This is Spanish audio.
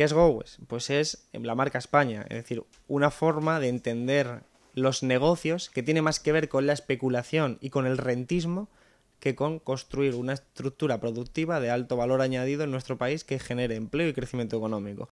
¿Qué es GoWes? Pues es la marca España, es decir, una forma de entender los negocios que tiene más que ver con la especulación y con el rentismo que con construir una estructura productiva de alto valor añadido en nuestro país que genere empleo y crecimiento económico.